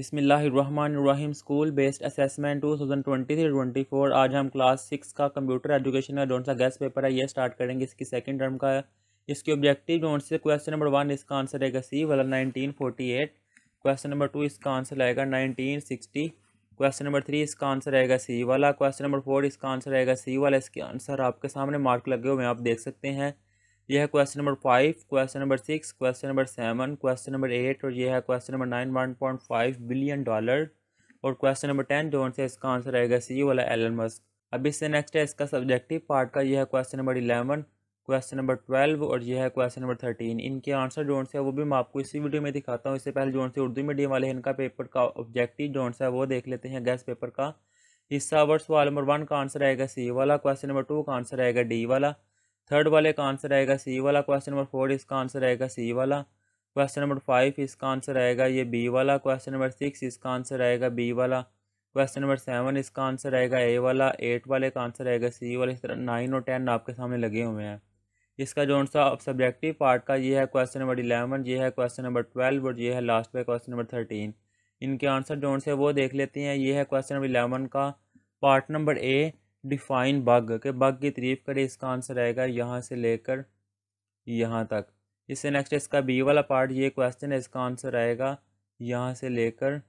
बिसमीम school based assessment two thousand twenty three twenty four आज हम क्लास सिक्स का कंप्यूटर एजुकेशन का जोन सा गैस पेपर है ये स्टार्ट करेंगे इसकी सेकंड टर्म का है इसकी ऑब्जेक्टिव जो से क्वेश्चन नंबर वन इसका आंसर रहेगा सी वाला nineteen eight question number two इसका आंसर रहेगा nineteen sixty question number three इसका आंसर रहेगा सी वाला क्वेश्चन नंबर फोर इसका आंसर रहेगा सी वाला इसके आंसर आपके सामने मार्क लगे हुए हैं आप देख सकते हैं यह है question number five question number six question number seven question number eight और यह है question number nine one point five billion dollar और क्वेश्चन नंबर टेन जो से इसका आंसर आएगा सी वाला एलन मस्क अब इससे नेक्स्ट है इसका सब्जेक्टिव पार्ट का यह है question number eleven question number twelve और यह है क्वेश्चन नंबर थर्टीन इनके आंसर जो है वो भी मैं आपको इसी वीडियो में दिखाता हूँ इससे पहले जो से उर्दू मीडियम वाले इनका पेपर का ऑब्जेक्टिव जो है वो देख लेते हैं गैस पेपर का हिस्सा वर्ष सवाल नंबर वन का आंसर आएगा सी वाला क्वेश्चन नंबर टू का आंसर आएगा डी वाला थर्ड वाले का आंसर आएगा सी वाला क्वेश्चन नंबर फोर इसका आंसर आएगा सी वाला क्वेश्चन नंबर फाइव इसका आंसर आएगा ये बी वाला क्वेश्चन नंबर सिक्स इसका आंसर आएगा बी वाला क्वेश्चन नंबर सेवन इसका आंसर आएगा ए वाला एट वाले का आंसर आएगा सी वाला इस तरह नाइन और टेन आपके सामने लगे हुए हैं इसका जो सा सब्जेक्टिव पार्ट का ये है क्वेश्चन नंबर इलेवन ये है क्वेश्चन नंबर ट्वेल्व और ये है लास्ट पे क्वेश्चन नंबर थर्टीन इनके आंसर जो से वो देख लेते हैं ये है क्वेश्चन नंबर इलेवन का part number A define bug के बग की तरीफ करें इसका आंसर आएगा यहाँ से लेकर यहाँ तक इससे नेक्स्ट इसका बी वाला पार्ट ये क्वेश्चन है इसका आंसर आएगा यहाँ से लेकर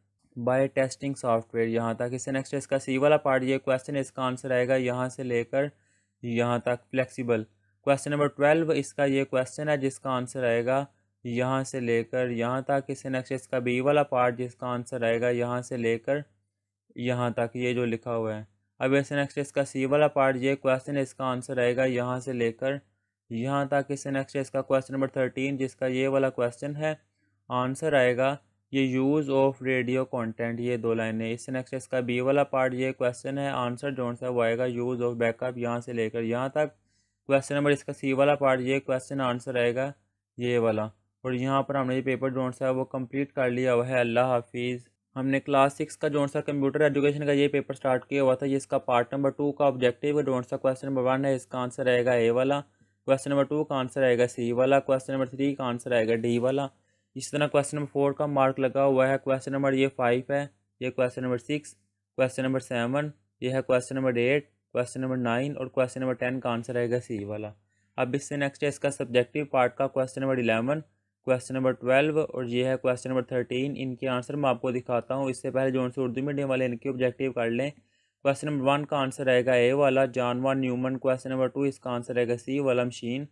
बाय टेस्टिंग सॉफ्टवेयर यहाँ तक इससे नेक्स्ट इसका सी वाला पार्ट ये क्वेश्चन है इसका आंसर आएगा यहाँ से लेकर यहाँ तक फ्लेक्सिबल क्वेश्चन नंबर ट्वेल्व इसका ये क्वेश्चन है जिसका आंसर आएगा यहाँ से लेकर यहाँ तक इससे नेक्स्ट इसका बी वाला पार्ट जिसका आंसर आएगा यहाँ से लेकर यहाँ तक ये जो लिखा हुआ है अब ऐसे नेक्स्ट इसका सी वाला पार्ट ये क्वेश्चन इसका आंसर आएगा यहाँ से लेकर यहाँ तक इससे नेक्स्ट इसका क्वेश्चन नंबर थर्टीन जिसका ये वाला क्वेश्चन है आंसर आएगा ये यूज़ ऑफ रेडियो कंटेंट ये दो लाइनें इससे नेक्स्ट इसका बी वाला पार्ट ये क्वेश्चन है आंसर जो सा वो आएगा यूज़ ऑफ बैकअप यहाँ से लेकर यहाँ तक क्वेश्चन नंबर इसका सी वाला पार्ट ये क्वेश्चन आंसर आएगा ये वाला और यहाँ पर हमने ये पेपर जो सा वो कम्प्लीट कर लिया हुआ है अल्लाह हाफिज़ हमने क्लास सिक्स का जोन सा कंप्यूटर एजुकेशन का ये पेपर स्टार्ट किया हुआ था ये इसका पार्ट नंबर टू का ऑब्जेक्टिव है जोन सा क्वेश्चन नंबर वन है इसका आंसर आएगा ए वाला क्वेश्चन नंबर टू का आंसर आएगा सी वाला क्वेश्चन नंबर थ्री का आंसर आएगा डी वाला इसी तरह क्वेश्चन नंबर फोर का मार्क लगा हुआ है क्वेश्चन नंबर ये फाइव है ये question number six question number seven ये है question number eight question number nine और क्वेश्चन नंबर टेन का आंसर आएगा सी वाला अब इससे नेक्स्ट है इसका सब्जेक्टिव पार्ट का question number eleven question number twelve और ये है क्वेश्चन नंबर थर्टीन इनके आंसर मैं आपको दिखाता हूँ इससे पहले जो उनसे उर्दू मीडियम वाले इनके ऑब्जेक्टिव कर लें क्वेश्चन नंबर वन का आंसर रहेगा ए वाला von Neumann question number two इसका आंसर रहेगा सी वाला मशीन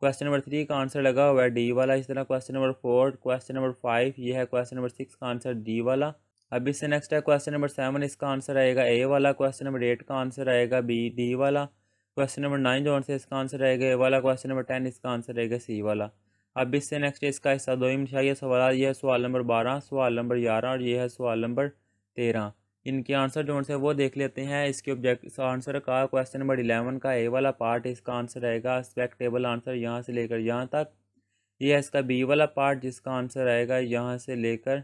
क्वेश्चन नंबर थ्री का आंसर लगा हुआ है डी वाला इस तरह question number four question number five ये है क्वेश्चन नंबर सिक्स का आंसर डी वाला अब इससे नेक्स्ट है क्वेश्चन नंबर सेवन इसका आंसर आएगा ए वाला क्वेश्चन नंबर एट का आंसर आएगा बी डी वाला क्वेश्चन नंबर नाइन जो आंसर इसका आंसर रहेगा ए वाला क्वेश्चन नंबर टेन इसका आंसर रहेगा सी वाला अब इससे नेक्स्ट इसका हिस्सा दो ही यह सवाल यह है सवाल नंबर बारह सवाल नंबर ग्यारह और यह है सवाल नंबर तेरह इनके आंसर जो है वो देख लेते हैं इसके ऑब्जेक्ट आंसर का क्वेश्चन नंबर इलेवन का ए वाला पार्ट इसका आंसर रहेगा एक्सपेक्टेबल आंसर यहाँ से लेकर यहाँ तक ये यह इसका बी वाला पार्ट जिसका आंसर रहेगा यहाँ से लेकर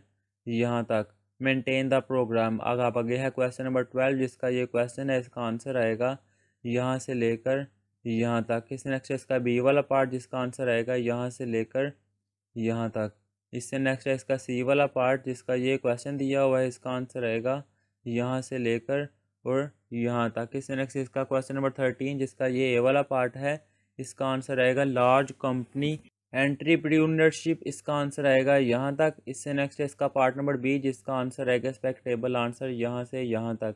यहाँ तक मेंटेन द प्रोग्राम अगर आप आगे है क्वेश्चन नंबर ट्वेल्व जिसका ये क्वेश्चन है इसका आंसर आएगा यहाँ से लेकर यहाँ तक इस नेक्स्ट है इसका बी वाला पार्ट जिसका आंसर आएगा यहाँ से लेकर यहाँ तक इससे नेक्स्ट है इसका सी वाला पार्ट जिसका ये क्वेश्चन दिया हुआ है इसका आंसर आएगा यहाँ से लेकर और यहाँ तक इससे नेक्स्ट इसका क्वेश्चन नंबर थर्टीन जिसका ये ए वाला पार्ट है इसका आंसर आएगा लार्ज कंपनी एंट्रीप्रीनरशिप इसका आंसर आएगा यहाँ तक इससे नेक्स्ट है इसका पार्ट नंबर बी जिसका आंसर आएगा स्पेक्टेबल आंसर यहाँ से यहाँ तक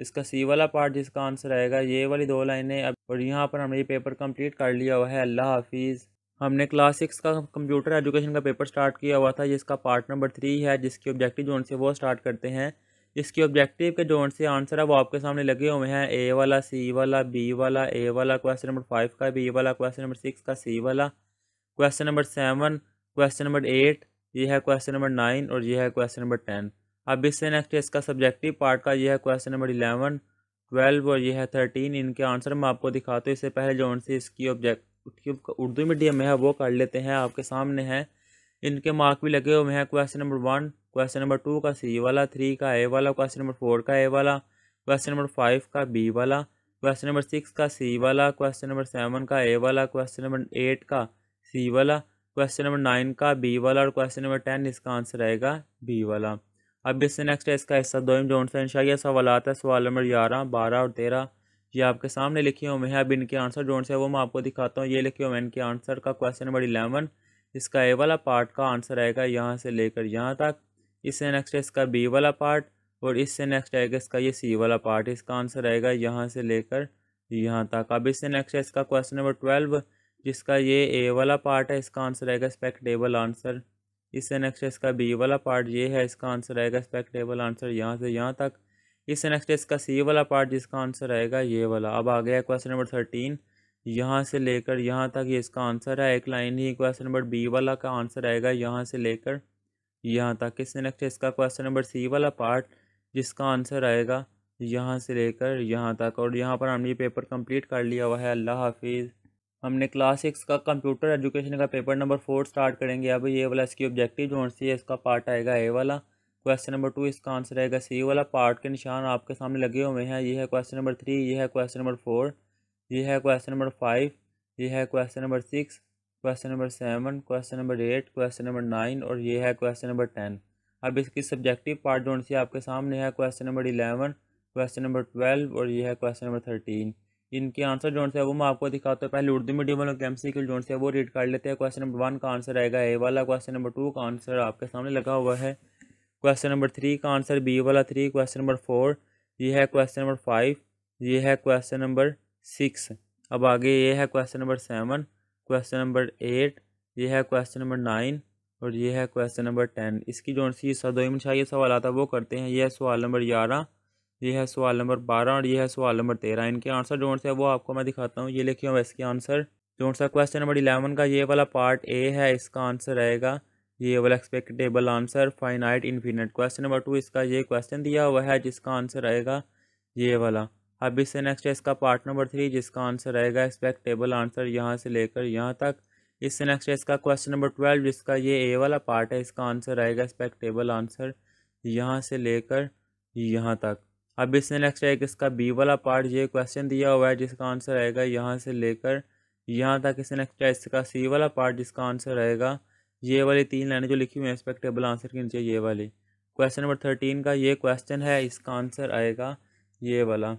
इसका सी वाला पार्ट जिसका आंसर आएगा ये वाली दो लाइनें अब और यहाँ पर हमने ये पेपर कंप्लीट कर लिया हुआ है अल्लाह हाफिज़ हमने क्लास सिक्स का कंप्यूटर एजुकेशन का पेपर स्टार्ट किया हुआ था जिसका पार्ट नंबर थ्री है जिसकी ऑब्जेक्टिव जोन से वो स्टार्ट करते हैं इसके ऑब्जेक्टिव के जोन से आंसर है वो आपके सामने लगे हुए हैं ए वाला सी वाला बी वाला ए वाला क्वेश्चन नंबर फाइव का बी वाला क्वेश्चन नंबर सिक्स का सी वाला question number seven question number eight ये है क्वेश्चन नंबर नाइन और ये है क्वेश्चन नंबर टेन अब इससे नेक्स्ट इसका सब्जेक्टिव पार्ट का यह क्वेश्चन नंबर इलेवन ट्वेल्व और यह है थर्टीन इनके आंसर मैं आपको दिखाता हूँ इससे पहले जो सी इसकी ऑब्जेक्ट उर्दू मीडियम है वो कर लेते हैं आपके सामने हैं इनके मार्क भी लगे हुए हैं question number one question number two का सी वाला थ्री का ए वाला क्वेश्चन नंबर फोर का ए वाला क्वेश्चन नंबर फाइव का बी वाला क्वेश्चन नंबर सिक्स का सी वाला क्वेश्चन नंबर सेवन का ए वाला क्वेश्चन नंबर एट का सी वाला क्वेश्चन नंबर नाइन का बी वाला और क्वेश्चन नंबर टेन इसका आंसर आएगा बी वाला अब इससे नेक्स्ट है इसका हिस्सा दोम जो उनसे इंशाइया सवाल आता है सवाल नंबर ग्यारह बारह और तेरह ये आपके सामने लिखे हुए हैं अब इनके आंसर जो से वो मैं आपको दिखाता हूँ ये लिखे हुए हैं इनके आंसर का क्वेश्चन नंबर इलेवन इसका ए वाला पार्ट का आंसर आएगा यहाँ से लेकर यहाँ तक इससे नेक्स्ट है इसका बी वाला पार्ट और इससे नेक्स्ट आएगा इसका ये सी वाला पार्ट इसका आंसर आएगा यहाँ से लेकर यहाँ तक अब इससे नेक्स्ट है इसका क्वेश्चन नंबर ट्वेल्व जिसका ये ए वाला पार्ट है इसका आंसर आएगा स्पेक्टेबल आंसर इससे नेक्स्ट इसका बी वाला पार्ट ये है इसका आंसर आएगा एक्सपेक्टेबल आंसर यहाँ से यहाँ तक इससे नेक्स्ट इसका सी वाला पार्ट जिसका आंसर आएगा ये वाला अब आ गया क्वेश्चन नंबर थर्टीन यहाँ से लेकर यहाँ तक ये इसका आंसर है एक लाइन ही क्वेश्चन नंबर बी वाला का आंसर आएगा यहाँ से लेकर यहाँ तक इससे नेक्स्ट इसका क्वेश्चन नंबर सी वाला पार्ट जिसका आंसर आएगा यहाँ से लेकर यहाँ तक और यहाँ पर हमने ये पेपर कंप्लीट कर लिया हुआ है अल्लाह हाफिज़ हमने क्लास सिक्स का कंप्यूटर एजुकेशन का पेपर नंबर फोर स्टार्ट करेंगे अब ये वाला इसकी ऑब्जेक्टिव जो सी इसका पार्ट आएगा ए वाला क्वेश्चन नंबर टू इसका आंसर रहेगा सी वाला पार्ट के निशान आपके सामने लगे हुए हैं ये है क्वेश्चन नंबर थ्री ये है क्वेश्चन नंबर फोर ये है क्वेश्चन नंबर फाइव ये है question number six question number seven question number eight question number nine और ये है क्वेश्चन नंबर टेन अब इसकी सब्जेक्टिव पार्ट जो सी आपके सामने है question number eleven question number twelve और ये है क्वेश्चन नंबर थर्टीन इनके आंसर जो है वो मैं आपको दिखाता हूँ पहले उर्दू मीडियम वालों के एम सी जो है वो रीड कर लेते हैं क्वेश्चन नंबर वन का आंसर आएगा ए वाला क्वेश्चन नंबर टू का आंसर आपके सामने लगा हुआ है क्वेश्चन नंबर थ्री का आंसर बी वाला थ्री क्वेश्चन नंबर फोर ये है क्वेश्चन नंबर फाइव ये है क्वेश्चन नंबर सिक्स अब आगे ये है question number seven question number eight ये है क्वेश्चन नंबर नाइन और ये है क्वेश्चन नंबर टेन इसकी जो सी सदोई मशाही सवाल आता है वो करते हैं यह सवाल नंबर ग्यारह ये है सवाल नंबर बारह और ये है सवाल नंबर तेरह इनके आंसर जो से है वो आपको मैं दिखाता हूँ ये लिखे हुआ इसके आंसर जो सा क्वेश्चन नंबर इलेवन का ये वाला पार्ट ए है इसका आंसर रहेगा ये वाला expectable answer finite infinite question number two इसका ये क्वेश्चन दिया हुआ है जिसका आंसर रहेगा ये वाला अब इससे नेक्स्ट है इसका पार्ट नंबर थ्री जिसका आंसर रहेगा एक्सपेक्टेबल आंसर यहाँ से लेकर यहाँ तक इससे नेक्स्ट है इसका क्वेश्चन नंबर ट्वेल्व जिसका ये ए वाला पार्ट है इसका आंसर रहेगा एक्सपेक्टेबल आंसर यहाँ से लेकर यहाँ तक अब इसने नेक्स्ट है कि इसका बी वाला पार्ट ये क्वेश्चन दिया हुआ है जिसका आंसर आएगा यहाँ से लेकर यहाँ तक इसने नेक्स्ट है इसका सी वाला पार्ट जिसका आंसर आएगा ये वाली तीन लाइनें जो लिखी हुई हैं एक्सपेक्टेबल आंसर के नीचे ये वाली क्वेश्चन नंबर थर्टीन का ये क्वेश्चन है इसका आंसर आएगा ये वाला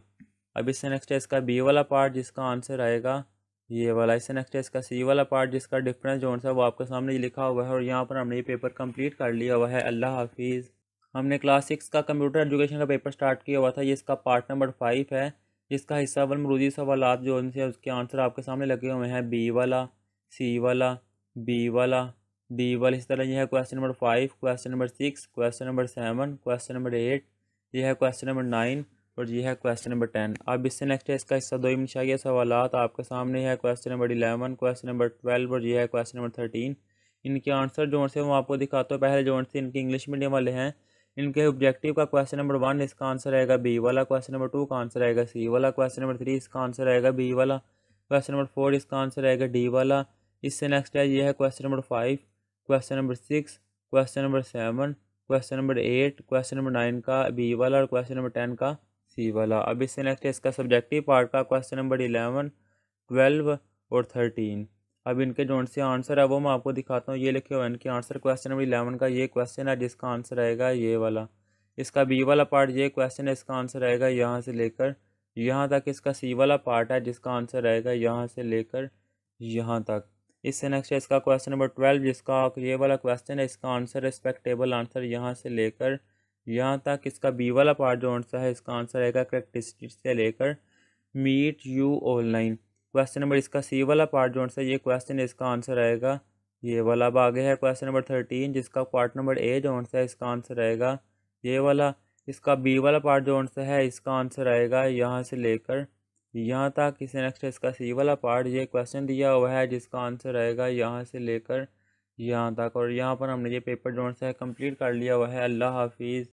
अब इससे नेक्स्ट है इसका बी वाला पार्ट जिसका आंसर आएगा ये वाला इससे नेक्स्ट है इसका सी वाला पार्ट जिसका डिफरेंस जो है वो आपके सामने लिखा हुआ है और यहाँ पर हमने ये पेपर कंप्लीट कर लिया हुआ है अल्लाह हाफिज़ हमने क्लास सिक्स का कंप्यूटर एजुकेशन का पेपर स्टार्ट किया हुआ था ये इसका पार्ट नंबर फाइव है जिसका हिस्सा वन मरूजी सवाल जो उनसे उसके आंसर आपके सामने लगे हुए हैं बी वाला सी वाला बी वाला डी वाला इस तरह यह है question number five question number six question number seven question number eight यह है क्वेश्चन नंबर नाइन और यह है क्वेश्चन नंबर टेन अब इससे नेक्स्ट है इसका हिस्सा दो इमशाया सवाल आपके सामने है question number eleven question number twelve और यह है क्वेश्चन नंबर थर्टीन इनके आंसर जो से वो आपको दिखाता हूँ पहले जो से इनके इंग्लिश मीडियम वाले हैं इनके ऑब्जेक्टिव का क्वेश्चन नंबर वन इसका आंसर आएगा बी वाला क्वेश्चन नंबर टू का आंसर आएगा सी वाला क्वेश्चन नंबर थ्री इसका आंसर आएगा बी वाला क्वेश्चन नंबर फोर इसका आंसर आएगा डी वाला इससे नेक्स्ट है ये है question number five question number six question number seven question number eight question number nine का बी वाला और क्वेश्चन नंबर टेन का सी वाला अब इससे नेक्स्ट है इसका सब्जेक्टिव पार्ट का क्वेश्चन नंबर इलेवन ट्वेल्व और थर्टीन अब इनके जो से आंसर है वो मैं आपको दिखाता हूँ ये लिखे हुए इनके आंसर क्वेश्चन नंबर इलेवन का ये क्वेश्चन है जिसका आंसर आएगा ये वाला इसका बी वाला पार्ट ये क्वेश्चन है इसका आंसर आएगा यहाँ से लेकर यहाँ तक इसका सी वाला पार्ट है जिसका आंसर आएगा यहाँ से लेकर यहाँ तक इससे नेक्स्ट है इसका क्वेश्चन नंबर ट्वेल्व जिसका ये वाला क्वेश्चन है इसका आंसर रिस्पेक्टेबल आंसर यहाँ से लेकर यहाँ तक इसका बी वाला पार्ट जो आंसर है इसका आंसर आएगा करेक्ट से लेकर meet you online question number इसका सी वाला पार्ट जो है ये क्वेश्चन इसका आंसर आएगा ये वाला अब आगे है क्वेश्चन नंबर थर्टीन जिसका पार्ट नंबर ए जो है इसका आंसर आएगा ये वाला इसका बी वाला पार्ट जो आंसर है इसका आंसर आएगा यहाँ से लेकर यहाँ तक इसे नेक्स्ट इसका सी वाला पार्ट ये क्वेश्चन दिया हुआ है जिसका आंसर आएगा यहाँ से लेकर यहाँ तक और यहाँ पर हमने ये पेपर जो है कंप्लीट कर लिया हुआ है अल्लाह हाफिज़